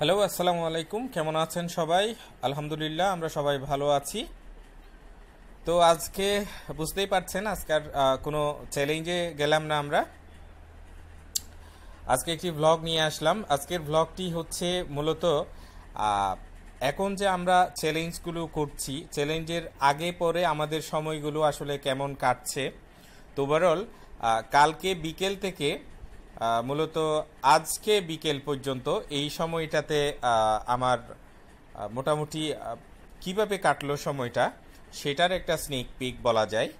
hello আসসালামু আলাইকুম কেমন আছেন সবাই আলহামদুলিল্লাহ আমরা সবাই ভালো আছি তো আজকে বুঝতেই পারছেন আজকের কোনো চ্যালেঞ্জে গেলাম না আমরা আজকে একটি ভ্লগ নিয়ে আসলাম আজকের ভ্লগটি হচ্ছে মূলত এখন যে আমরা চ্যালেঞ্জগুলো করছি চ্যালেঞ্জের আগে পরে আমাদের সময়গুলো আসলে কেমন কাটছে তো ওভারঅল কালকে বিকেল থেকে মূলত আজকে বিকেল পর্যন্ত এই সময়টাতে আমার মোটামুটি কিভাবে কাটলো সময়টা সেটার একটা স্নেক পিক বলা যায়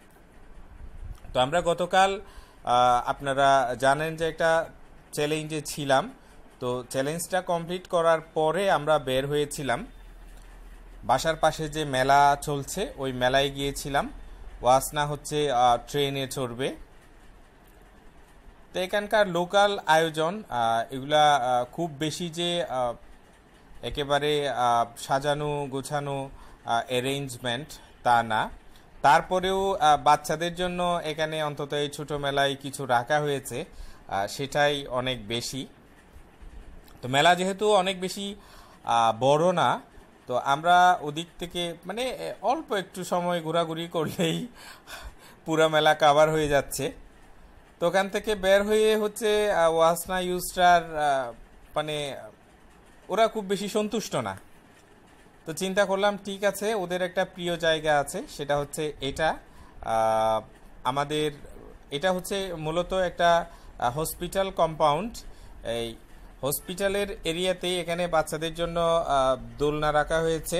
তো আমরা গতকাল আপনারা জানেন যে একটা চ্যালেঞ্জে ছিলাম তো চ্যালেঞ্জটা কমপ্লিট করার পরে আমরা বের হয়েছিলাম বাসার পাশে যে মেলা চলছে ওই মেলায় গিয়েছিলাম ওয়াসনা হচ্ছে ট্রেনে চড়বে তো এখানকার লোকাল আয়োজন এগুলা খুব বেশি যে একেবারে সাজানো গোছানো অ্যারেঞ্জমেন্ট তা না তারপরেও বাচ্চাদের জন্য এখানে অন্তত এই ছোটো মেলায় কিছু রাখা হয়েছে সেটাই অনেক বেশি তো মেলা যেহেতু অনেক বেশি বড় না তো আমরা ওদিক থেকে মানে অল্প একটু সময় ঘোরাঘুরি করলেই পুরা মেলা কাভার হয়ে যাচ্ছে তো ওখান থেকে বের হয়ে হচ্ছে ওয়াসনা ইউস্টার মানে ওরা খুব বেশি সন্তুষ্ট না তো চিন্তা করলাম ঠিক আছে ওদের একটা প্রিয় জায়গা আছে সেটা হচ্ছে এটা আমাদের এটা হচ্ছে মূলত একটা হসপিটাল কম্পাউন্ড এই হসপিটালের এরিয়াতেই এখানে বাচ্চাদের জন্য দোলনা রাখা হয়েছে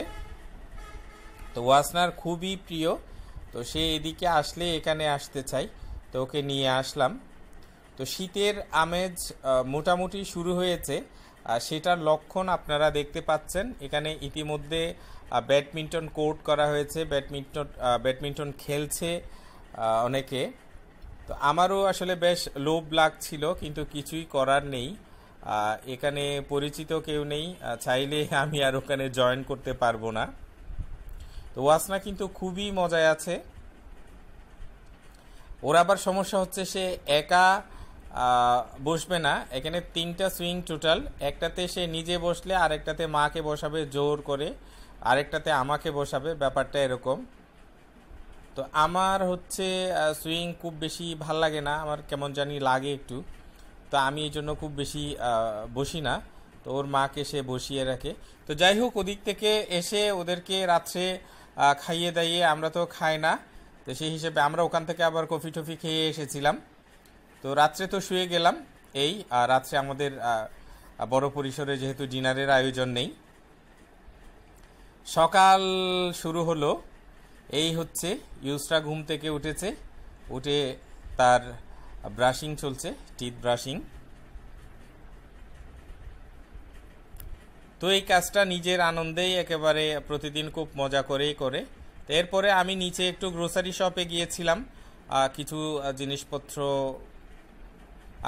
তো ওয়াসনার খুবই প্রিয় তো সে এদিকে আসলে এখানে আসতে চায় তো ওকে নিয়ে আসলাম তো শীতের আমেজ মোটামুটি শুরু হয়েছে সেটার লক্ষণ আপনারা দেখতে পাচ্ছেন এখানে ইতিমধ্যে ব্যাডমিন্টন কোর্ট করা হয়েছে ব্যাডমিন্টন ব্যাডমিন্টন খেলছে অনেকে তো আমারও আসলে বেশ লোভ লাগছিল কিন্তু কিছুই করার নেই এখানে পরিচিত কেউ নেই চাইলে আমি আর ওখানে জয়েন করতে পারবো না তো ওয়াসনা কিন্তু খুবই মজায় আছে ওর আবার সমস্যা হচ্ছে সে একা বসবে না এখানে তিনটা সুইং টোটাল একটাতে সে নিজে বসলে আরেকটাতে মাকে বসাবে জোর করে আরেকটাতে আমাকে বসাবে ব্যাপারটা এরকম তো আমার হচ্ছে সুইং খুব বেশি ভাল লাগে না আমার কেমন জানি লাগে একটু তো আমি এই জন্য খুব বেশি বসি না তো ওর মাকে সে বসিয়ে রাখে তো যাই হোক ওদিক থেকে এসে ওদেরকে রাত্রে খাইয়ে দাইয়ে আমরা তো খাই না তো সেই হিসেবে আমরা ওখান থেকে আবার কফি টফি খেয়ে এসেছিলাম তো রাত্রে তো শুয়ে গেলাম এই রাত্রে আমাদের বড় পরিসরে যেহেতু ডিনারের আয়োজন নেই সকাল শুরু হলো এই হচ্ছে ইউসরা ঘুম থেকে উঠেছে উঠে তার ব্রাশিং চলছে টিথ ব্রাশিং তো এই কাজটা নিজের আনন্দেই একেবারে প্রতিদিন খুব মজা করেই করে এরপরে আমি নিচে একটু গ্রোসারি শপে গিয়েছিলাম কিছু জিনিসপত্র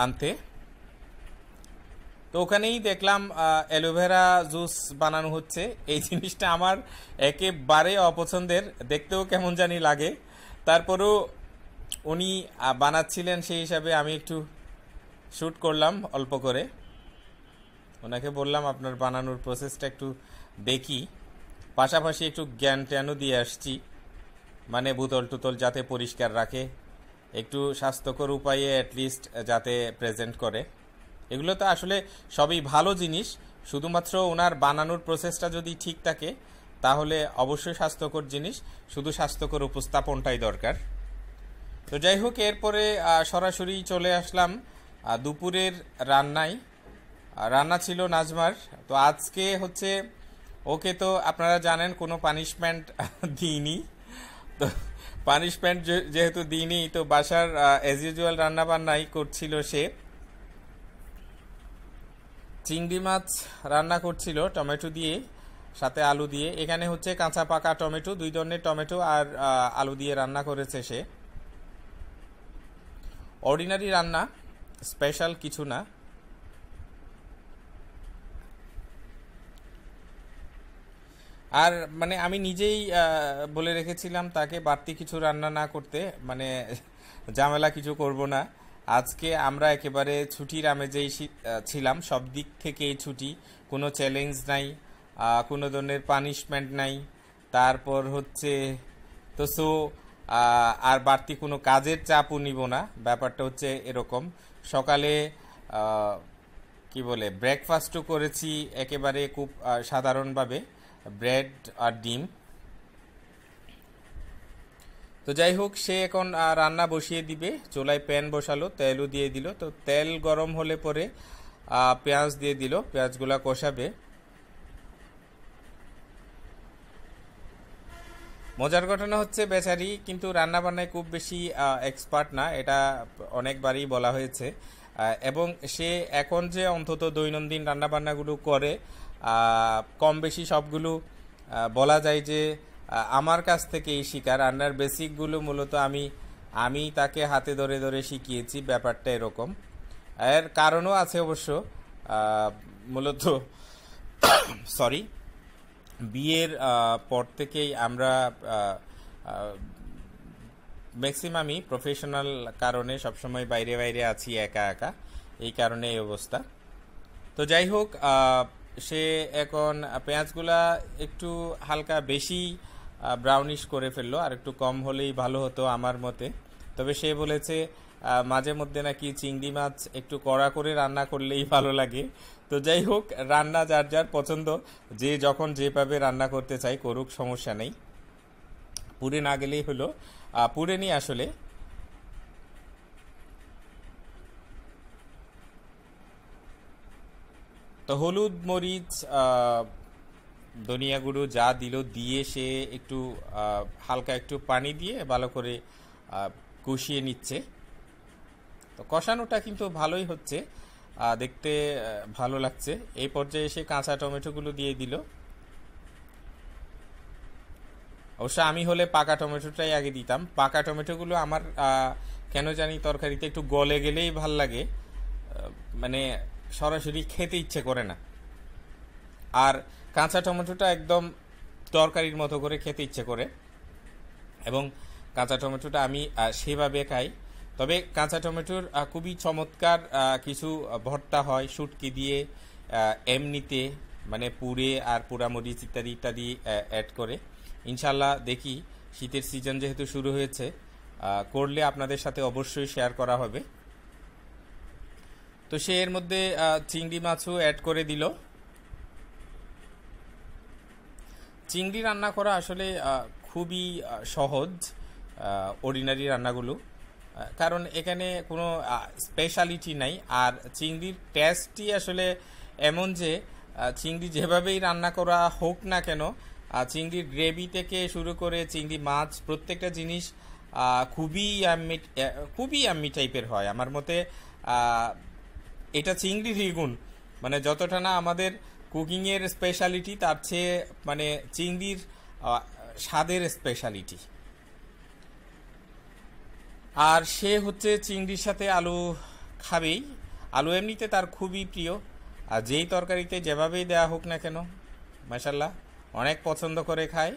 আনতে তো ওখানেই দেখলাম অ্যালোভেরা জুস বানানো হচ্ছে এই জিনিসটা আমার একেবারে অপছন্দের দেখতেও কেমন জানি লাগে তারপরেও উনি বানাচ্ছিলেন সেই হিসাবে আমি একটু শ্যুট করলাম অল্প করে ওনাকে বললাম আপনার বানানোর প্রসেসটা একটু দেখি পাশাপাশি একটু জ্ঞান ট্যানও দিয়ে আসছি মানে বুতল টুতল যাতে পরিষ্কার রাখে একটু স্বাস্থ্যকর উপায়ে অ্যাটলিস্ট যাতে প্রেজেন্ট করে এগুলো তো আসলে সবই ভালো জিনিস শুধুমাত্র ওনার বানানোর প্রসেসটা যদি ঠিক থাকে তাহলে অবশ্যই স্বাস্থ্যকর জিনিস শুধু স্বাস্থ্যকর উপস্থাপনটাই দরকার তো যাই হোক এরপরে সরাসরি চলে আসলাম দুপুরের রান্নায় রান্না ছিল নাজমার তো আজকে হচ্ছে ওকে তো আপনারা জানেন কোনো পানিশমেন্ট দিইনি তো পানিশমেন্ট যেহেতু দিইনি তো বাসার এজ ইউজুয়াল রান্নাবান্নাই করছিল সে চিংড়ি মাছ রান্না করছিল টমেটো দিয়ে সাথে আলু দিয়ে এখানে হচ্ছে কাঁচা পাকা টমেটো দুই ধরনের টমেটো আর আলু দিয়ে রান্না করেছে সে অর্ডিনারি রান্না স্পেশাল কিছু না আর মানে আমি নিজেই বলে রেখেছিলাম তাকে বাড়তি কিছু রান্না না করতে মানে ঝামেলা কিছু করব না আজকে আমরা একেবারে ছুটির আমেজেই ছিলাম সব দিক থেকেই ছুটি কোনো চ্যালেঞ্জ নাই কোনো ধরনের পানিশমেন্ট নাই তারপর হচ্ছে তো সো আর বাড়তি কোনো কাজের চাপও নিব না ব্যাপারটা হচ্ছে এরকম সকালে কি বলে ব্রেকফাস্টও করেছি একেবারে খুব সাধারণভাবে ব্রেড আর ডিম তো যাই হোক সে এখন রান্না বসিয়ে দিবে চোলায় প্যান বসালো তেলও দিয়ে দিল তো তেল গরম হলে পরে পেঁয়াজ দিয়ে দিল পেঁয়াজগুলা কষাবে মজার ঘটনা হচ্ছে বেচারি কিন্তু রান্না বান্নায় খুব বেশি এক্সপার্ট না এটা অনেকবারই বলা হয়েছে এবং সে এখন যে অন্তত দৈনন্দিন রান্নাবান্নাগুলো করে কম বেশি সবগুলো বলা যায় যে আমার কাছ থেকে এই শিকার রান্নার বেসিকগুলো মূলত আমি আমি তাকে হাতে ধরে ধরে শিখিয়েছি ব্যাপারটা এরকম এর কারণও আছে অবশ্য মূলত সরি বিয়ের পর থেকেই আমরা ম্যাক্সিমামই প্রফেশনাল কারণে সবসময় বাইরে বাইরে আছি একা একা এই কারণে এই অবস্থা তো যাই হোক সে এখন পেঁয়াজগুলা একটু হালকা বেশি ব্রাউনিশ করে ফেললো আর একটু কম হলেই ভালো হতো আমার মতে তবে সে বলেছে মাঝে মধ্যে নাকি চিংড়ি মাছ একটু কড়া করে রান্না করলেই ভালো লাগে তো যাই হোক রান্না যার যার পছন্দ যে যখন যেভাবে রান্না করতে চাই করুক সমস্যা নেই পুরে না গেলেই হলো পুরে নি আসলে তো হলুদ মরিচ ধনিয়া গুঁড়ো যা দিল দিয়ে সে একটু হালকা একটু পানি দিয়ে ভালো করে কষিয়ে নিচ্ছে তো কষানোটা কিন্তু ভালোই হচ্ছে দেখতে ভালো লাগছে এই পর্যায়ে এসে কাঁচা টমেটোগুলো দিয়ে দিল অবশ্য আমি হলে পাকা টমেটোটাই আগে দিতাম পাকা টমেটোগুলো আমার কেন জানি তরকারিতে একটু গলে গেলেই ভাল লাগে মানে সরাসরি খেতে ইচ্ছে করে না আর কাঁচা টমেটোটা একদম তরকারির মতো করে খেতে ইচ্ছে করে এবং কাঁচা টমেটোটা আমি সেভাবে খাই তবে কাঁচা টমেটোর খুবই চমৎকার কিছু ভর্তা হয় সুটকি দিয়ে এমনিতে মানে পুরে আর পোড়ামরিচ ইত্যাদি ইত্যাদি অ্যাড করে ইনশাল্লাহ দেখি শীতের সিজন যেহেতু শুরু হয়েছে করলে আপনাদের সাথে অবশ্যই শেয়ার করা হবে তো সে এর মধ্যে চিংড়ি মাছও অ্যাড করে দিল চিংড়ি রান্না করা আসলে খুবই সহজ অর্ডিনারি রান্নাগুলো কারণ এখানে কোনো স্পেশালিটি নাই আর চিংড়ির টেস্টই আসলে এমন যে চিংড়ি যেভাবেই রান্না করা হোক না কেন চিংড়ির গ্রেভি থেকে শুরু করে চিংড়ি মাছ প্রত্যেকটা জিনিস খুবই আমি খুবই আমি টাইপের হয় আমার মতে এটা চিংড়ি দ্বিগুণ মানে যতটা না আমাদের কুকিংয়ের স্পেশালিটি তার চেয়ে মানে চিংড়ির স্বাদের স্পেশালিটি আর সে হচ্ছে চিংড়ির সাথে আলু খাবেই আলু এমনিতে তার খুবই প্রিয় আর যেই তরকারিতে যেভাবেই দেয়া হোক না কেন মাসাল্লাহ অনেক পছন্দ করে খায়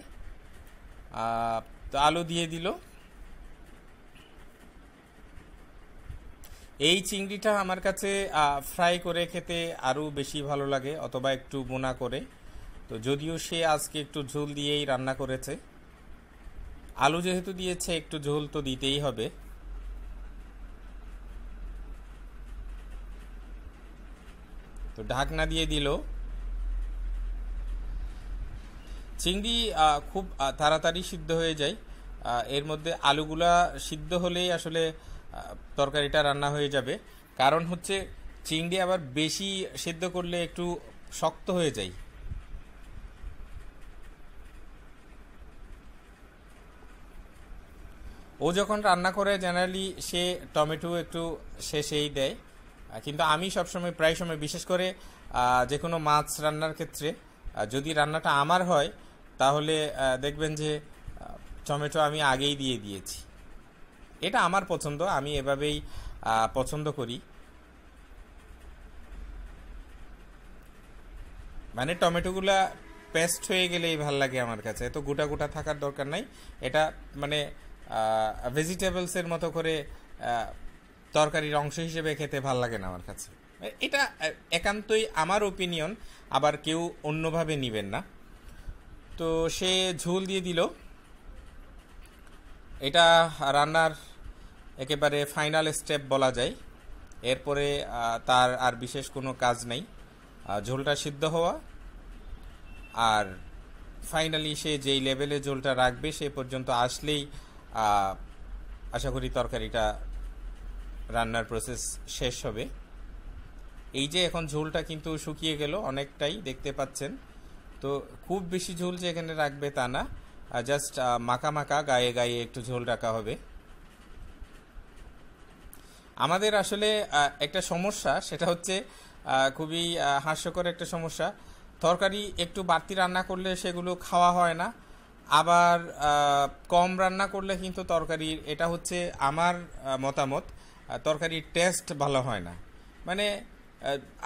তো আলু দিয়ে দিল এই চিংড়িটা আমার কাছে ফ্রাই করে খেতে আরও বেশি ভালো লাগে অথবা একটু বোনা করে তো যদিও সে আজকে একটু ঝোল দিয়েই রান্না করেছে আলু যেহেতু দিয়েছে একটু ঝোল তো দিতেই হবে তো ঢাকনা দিয়ে দিল চিংড়ি খুব তাড়াতাড়ি সিদ্ধ হয়ে যায় এর মধ্যে আলুগুলা সিদ্ধ হলেই আসলে তরকারিটা রান্না হয়ে যাবে কারণ হচ্ছে চিংড়ি আবার বেশি সেদ্ধ করলে একটু শক্ত হয়ে যায় ও যখন রান্না করে জেনারেলি সে টমেটো একটু শেষেই দেয় কিন্তু আমি সবসময় প্রায় সময় বিশেষ করে যে কোনো মাছ রান্নার ক্ষেত্রে যদি রান্নাটা আমার হয় তাহলে দেখবেন যে টমেটো আমি আগেই দিয়ে দিয়েছি এটা আমার পছন্দ আমি এভাবেই পছন্দ করি মানে টমেটোগুলা পেস্ট হয়ে গেলেই ভাল লাগে আমার কাছে তো গোটা গোটা থাকার দরকার নাই এটা মানে ভেজিটেবলসের মতো করে তরকারির অংশ হিসেবে খেতে ভাল লাগে না আমার কাছে এটা একান্তই আমার ওপিনিয়ন আবার কেউ অন্যভাবে নেবেন না তো সে ঝোল দিয়ে দিল এটা রান্নার একেবারে ফাইনাল স্টেপ বলা যায় এরপরে তার আর বিশেষ কোনো কাজ নেই ঝোলটা সিদ্ধ হওয়া আর ফাইনালি সে যেই লেভেলে ঝোলটা রাখবে সে পর্যন্ত আসলেই আশা করি তরকারিটা রান্নার প্রসেস শেষ হবে এই যে এখন ঝোলটা কিন্তু শুকিয়ে গেল অনেকটাই দেখতে পাচ্ছেন তো খুব বেশি ঝোল যে এখানে রাখবে তা না জাস্ট মাখা মাখা গায়ে গায়ে একটু ঝোল রাখা হবে আমাদের আসলে একটা সমস্যা সেটা হচ্ছে খুবই হাস্যকর একটা সমস্যা তরকারি একটু বাড়তি রান্না করলে সেগুলো খাওয়া হয় না আবার কম রান্না করলে কিন্তু তরকারির এটা হচ্ছে আমার মতামত তরকারির টেস্ট ভালো হয় না মানে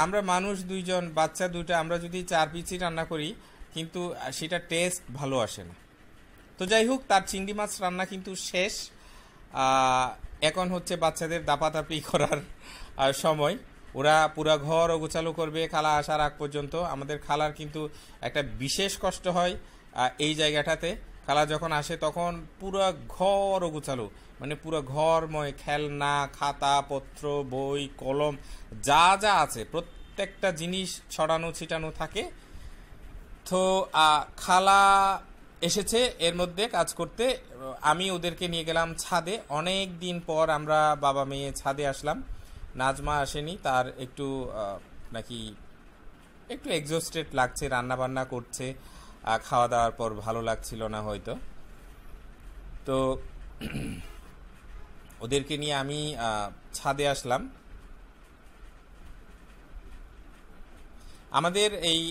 আমরা মানুষ দুইজন বাচ্চা দুইটা আমরা যদি চার পিচি রান্না করি কিন্তু সেটা টেস্ট ভালো আসে না তো যাই হোক তার চিংড়ি মাছ রান্না কিন্তু শেষ এখন হচ্ছে বাচ্চাদের দাপাতাপি করার সময় ওরা পুরা ঘর অগোচালো করবে খালা আসার আগ পর্যন্ত আমাদের খালার কিন্তু একটা বিশেষ কষ্ট হয় এই জায়গাটাতে খালা যখন আসে তখন পুরা ঘর অগোচালো মানে পুরো ঘরময় খেলনা খাতা পত্র বই কলম যা যা আছে প্রত্যেকটা জিনিস ছড়ানো ছিটানো থাকে তো খালা এসেছে এর মধ্যে কাজ করতে আমি ওদেরকে নিয়ে গেলাম ছাদে অনেক দিন পর আমরা বাবা মেয়ে ছাদে আসলাম নাজমা আসেনি তার একটু নাকি একটু এক্সস্টেড লাগছে রান্না বান্না করছে খাওয়া দাওয়ার পর ভালো লাগছিল না হয়তো তো ওদেরকে নিয়ে আমি ছাদে আসলাম আমাদের এই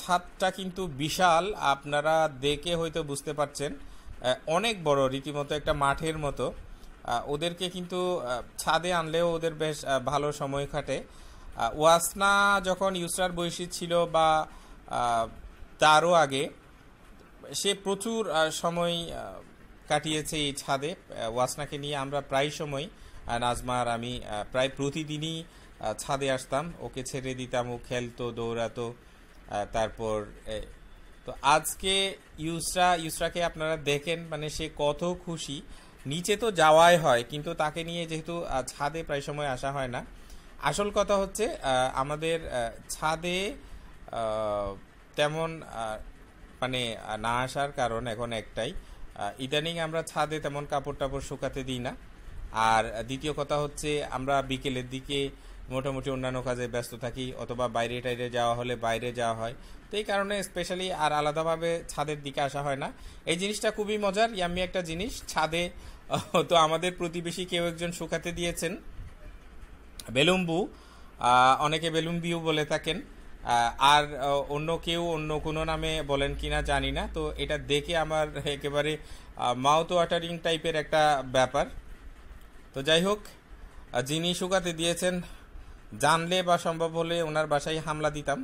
ছাদটা কিন্তু বিশাল আপনারা দেখে হয়তো বুঝতে পারছেন অনেক বড় রীতিমতো একটা মাঠের মতো ওদেরকে কিন্তু ছাদে আনলেও ওদের বেশ ভালো সময় কাটে ওয়াসনা যখন ইউসরার বয়সী ছিল বা তারও আগে সে প্রচুর সময় কাটিয়েছে এই ছাদে ওয়াসনাকে নিয়ে আমরা প্রায় সময় নাজমার আমি প্রায় প্রতিদিনই ছাদে আসতাম ওকে ছেড়ে দিতাম ও খেলতো দৌড়াতো তারপর তো আজকে ইউসরা ইউসরাকে আপনারা দেখেন মানে সে কত খুশি নিচে তো যাওয়াই হয় কিন্তু তাকে নিয়ে যেহেতু ছাদে প্রায় সময় আসা হয় না আসল কথা হচ্ছে আমাদের ছাদে তেমন মানে না আসার কারণ এখন একটাই ইদানিং আমরা ছাদে তেমন কাপড় টাপড় শুকাতে দিই না আর দ্বিতীয় কথা হচ্ছে আমরা বিকেলের দিকে মোটামুটি অন্যান্য কাজে ব্যস্ত থাকি অথবা বাইরে টাইরে যাওয়া হলে বাইরে যাওয়া হয় তো এই কারণে স্পেশালি আর আলাদাভাবে ছাদের দিকে আসা হয় না এই জিনিসটা খুবই মজার ইয়াম্মি একটা জিনিস ছাদে তো আমাদের প্রতিবেশী কেউ একজন শুকাতে দিয়েছেন বেলুম্বু অনেকে বেলুম্বিউ বলে থাকেন আর অন্য কেউ অন্য কোনো নামে বলেন কি না জানি না তো এটা দেখে আমার একেবারে মাউথ ওয়াটারিং টাইপের একটা ব্যাপার তো যাই হোক যিনি শুকাতে দিয়েছেন জানলে বা সম্ভব হলে ওনার বাসায় হামলা দিতাম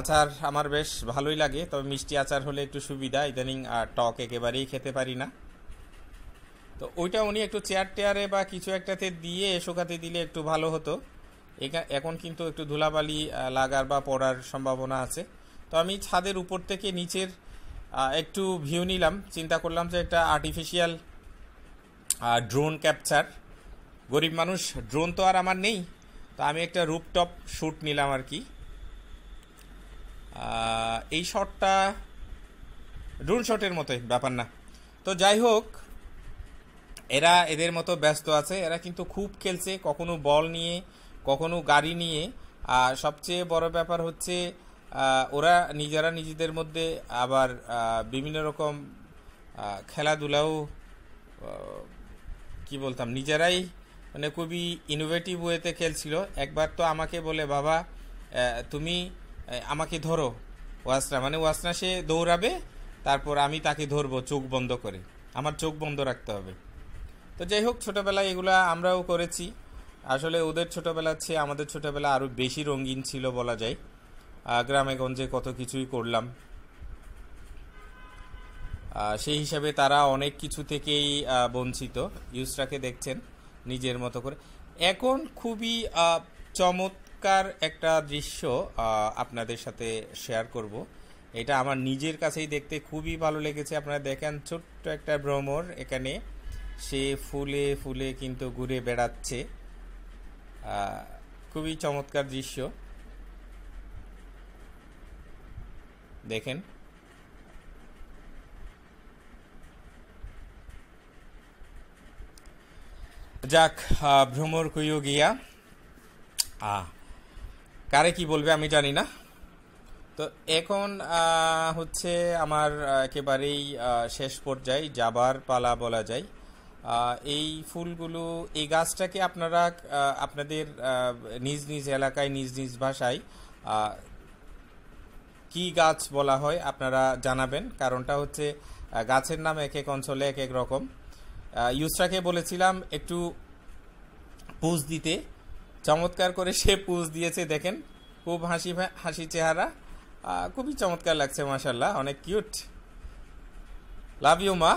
আচার আমার বেশ ভালোই লাগে তবে মিষ্টি আচার হলে একটু সুবিধা ইদানিং আর টক একেবারেই খেতে পারি না তো ওইটা উনি একটু চেয়ার টেয়ারে বা কিছু একটাতে দিয়ে শুকাতে দিলে একটু ভালো হতো এখন কিন্তু একটু ধুলাবালি লাগার বা পড়ার সম্ভাবনা আছে তো আমি ছাদের উপর থেকে নিচের একটু ভিউ নিলাম চিন্তা করলাম যে একটা আর্টিফিশিয়াল ড্রোন ক্যাপচার গরিব মানুষ ড্রোন তো আর আমার নেই তো আমি একটা রুপটপ শ্যুট নিলাম আর কি এই শটটা ড্রোন শটের মতোই ব্যাপার না তো যাই হোক এরা এদের মতো ব্যস্ত আছে এরা কিন্তু খুব খেলছে কখনো বল নিয়ে কখনো গাড়ি নিয়ে আর সবচেয়ে বড় ব্যাপার হচ্ছে ওরা নিজেরা নিজেদের মধ্যে আবার বিভিন্ন রকম খেলাধুলাও কি বলতাম নিজেরাই মানে খুবই ইনোভেটিভ ওয়েতে খেলছিল একবার তো আমাকে বলে বাবা তুমি আমাকে ধরো ওয়াসরা মানে ওয়াসরা সে দৌড়াবে তারপর আমি তাকে ধরবো চোখ বন্ধ করে আমার চোখ বন্ধ রাখতে হবে তো যাই হোক ছোটোবেলায় এগুলো আমরাও করেছি আসলে ওদের ছোটোবেলার চেয়ে আমাদের ছোটোবেলা আরও বেশি রঙিন ছিল বলা যায় গ্রামে গঞ্জে কত কিছুই করলাম সেই হিসাবে তারা অনেক কিছু থেকেই বঞ্চিত ইউসরাকে দেখছেন নিজের মতো করে এখন খুবই চমৎকার একটা দৃশ্য আপনাদের সাথে শেয়ার করব এটা আমার নিজের কাছেই দেখতে খুবই ভালো লেগেছে আপনারা দেখেন ছোট্ট একটা ভ্রমর এখানে সে ফুলে ফুলে কিন্তু ঘুরে বেড়াচ্ছে খুবই চমৎকার দৃশ্য দেখেন যাক ভ্রমর কইও গিয়া কারে কি বলবে আমি জানি না তো এখন হচ্ছে আমার একেবারেই শেষ পর্যায়ে যাবার পালা বলা যায় এই ফুলগুলো এই গাছটাকে আপনারা আপনাদের নিজ নিজ এলাকায় নিজ নিজ ভাষায় কি গাছ বলা হয় আপনারা জানাবেন কারণটা হচ্ছে গাছের নাম এক এক অঞ্চলে এক এক রকম ইউসরাকে বলেছিলাম একটু পুজ দিতে চমৎকার করে সে পুজ দিয়েছে দেখেন খুব হাসি হাসি চেহারা খুবই চমৎকার লাগছে মাসাল্লাহ অনেক কিউট লাভ ইউ মা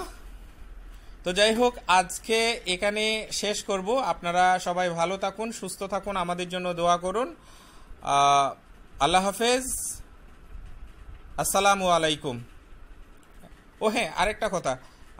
তো যাই হোক আজকে এখানে শেষ করব আপনারা সবাই ভালো থাকুন সুস্থ থাকুন আমাদের জন্য দোয়া করুন আল্লাহ হাফেজ আসসালামু আলাইকুম ও হ্যাঁ আরেকটা কথা